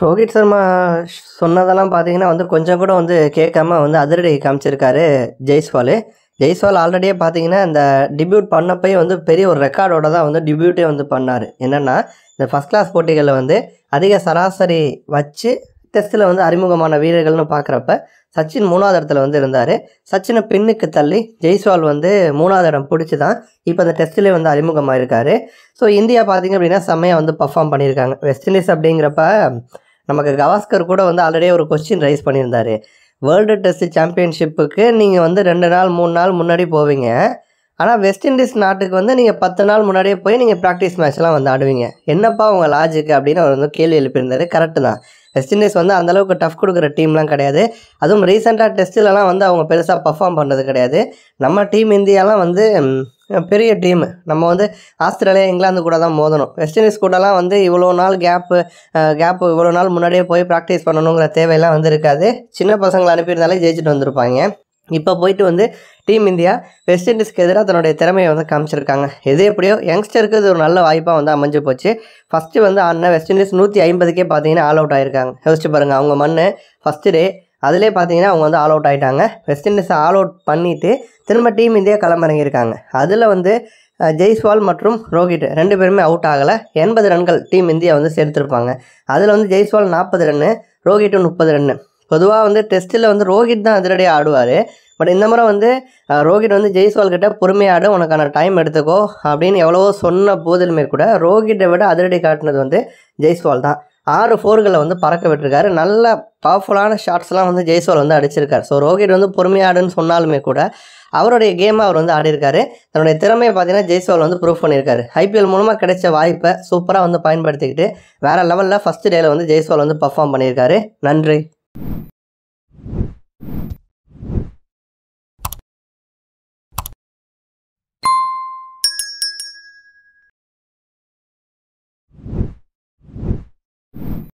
ரோஹித் சர்மா சொன்னதெல்லாம் பார்த்தீங்கன்னா வந்து கொஞ்சம் கூட வந்து கேட்காம வந்து அதிரடி காமிச்சிருக்காரு ஜெய்ஸ்வால் ஜெய்ஸ்வால் ஆல்ரெடியே பார்த்தீங்கன்னா இந்த டிபியூட் பண்ணப்பயே வந்து பெரிய ஒரு ரெக்கார்டோட தான் வந்து டிபியூட்டே வந்து பண்ணார் என்னென்னா இந்த ஃபஸ்ட் கிளாஸ் போட்டிகளில் வந்து அதிக சராசரி வச்சு டெஸ்ட்டில் வந்து அறிமுகமான வீரர்கள்னு பார்க்குறப்ப சச்சின் மூணாவது இடத்துல வந்து இருந்தார் சச்சினை பின்னுக்கு தள்ளி ஜெய்ஸ்வால் வந்து மூணாவது இடம் பிடிச்சி தான் இப்போ அந்த டெஸ்ட்லேயே வந்து அறிமுகமாக இருக்கார் ஸோ இந்தியா பார்த்திங்க அப்படின்னா செம்மையாக வந்து பர்ஃபார்ம் பண்ணியிருக்காங்க வெஸ்ட் இண்டீஸ் அப்படிங்கிறப்ப நமக்கு கவாஸ்கர் கூட வந்து ஆல்ரெடி ஒரு கொஸ்டின் ரைஸ் பண்ணியிருந்தார் வேர்ல்டு டெஸ்ட் சாம்பியன்ஷிப்புக்கு நீங்கள் வந்து ரெண்டு நாள் மூணு நாள் முன்னாடி போவீங்க ஆனால் வெஸ்ட் இண்டீஸ் நாட்டுக்கு வந்து நீங்கள் பத்து நாள் முன்னாடியே போய் நீங்கள் ப்ராக்டிஸ் மேட்ச்லாம் வந்து ஆடுவீங்க என்னப்பா உங்கள் லாஜிக் அப்படின்னு அவர் வந்து கேள்வி எழுப்பியிருந்தார் கரெக்டு தான் வெஸ்ட் இண்டீஸ் வந்து அந்தளவுக்கு டஃப் கொடுக்குற டீம்லாம் கிடையாது அதுவும் ரீசெண்டாக டெஸ்ட்டிலலாம் வந்து அவங்க பெருசாக பர்ஃபார்ம் பண்ணுறது கிடையாது நம்ம டீம் இந்தியாலாம் வந்து பெரிய டீமு நம்ம வந்து ஆஸ்திரேலியா இங்கிலாந்து கூட தான் மோதணும் வெஸ்ட் இண்டீஸ் கூடலாம் வந்து இவ்வளோ நாள் கேப்பு கேப்பு இவ்வளோ நாள் முன்னாடியே போய் ப்ராக்டிஸ் பண்ணணுங்கிற தேவையெல்லாம் வந்து இருக்காது சின்ன பசங்களை அனுப்பியிருந்தாலே ஜெயிச்சுட்டு வந்திருப்பாங்க இப்போ போயிட்டு வந்து டீம் இந்தியா வெஸ்ட் இண்டீஸ்க்கு எதிராக தன்னுடைய திறமையை வந்து காமிச்சிருக்காங்க எது எப்படியோ யங்ஸ்டருக்கு இது ஒரு நல்ல வாய்ப்பாக வந்து அமைஞ்சு போச்சு ஃபஸ்ட்டு வந்து ஆனால் வெஸ்ட் இண்டீஸ் நூற்றி ஐம்பதுக்கே பார்த்தீங்கன்னா ஆல் அவுட் ஆயிருக்காங்க யோசிச்சு பாருங்கள் அவங்க மண் ஃபஸ்ட்டு டே அதிலே பார்த்தீங்கன்னா அவங்க வந்து ஆல் அவுட் ஆகிட்டாங்க வெஸ்ட் இண்டீஸை ஆல் அவுட் பண்ணிவிட்டு திரும்ப டீம் இந்தியா களமிறங்கியிருக்காங்க அதில் வந்து ஜெய்ஸ்வால் மற்றும் ரோஹித் ரெண்டு பேருமே அவுட் ஆகலை எண்பது ரன்கள் டீம் இந்தியா வந்து சேர்த்துருப்பாங்க அதில் வந்து ஜெய்ஸ்வால் நாற்பது ரன்னு ரோஹிட்டு முப்பது ரன்னு பொதுவாக வந்து டெஸ்ட்டில் வந்து ரோஹித் தான் அதிரடியாக ஆடுவார் பட் இந்த முறை வந்து ரோஹித் வந்து ஜெய்ஸ்வால் கிட்டே பொறுமையாடு உனக்கான டைம் எடுத்துக்கோ அப்படின்னு எவ்வளவோ சொன்ன போதிலுமே கூட ரோஹிட்டை விட அதிரடி காட்டினது வந்து ஜெய்ஸ்வால் தான் ஆறு ஃபோர்களை வந்து பறக்க விட்டுருக்காரு நல்ல பவர்ஃபுல்லான ஷாட்ஸ்லாம் வந்து ஜெய்ஸ்வால் வந்து அடிச்சிருக்காரு ஸோ ரோஹித் வந்து பொறுமையாடுன்னு சொன்னாலுமே கூட அவருடைய கேமை அவர் வந்து ஆடிருக்காரு தன்னுடைய திறமையை பார்த்தீங்கன்னா ஜெய்ஸ்வால் வந்து ப்ரூவ் பண்ணியிருக்காரு ஐபிஎல் மூலமாக கிடைச்ச வாய்ப்பை சூப்பராக வந்து பயன்படுத்திக்கிட்டு வேறு லெவலில் ஃபஸ்ட்டு டேயில் வந்து ஜெய்ஸ்வால் வந்து பர்ஃபார்ம் பண்ணியிருக்காரு நன்றி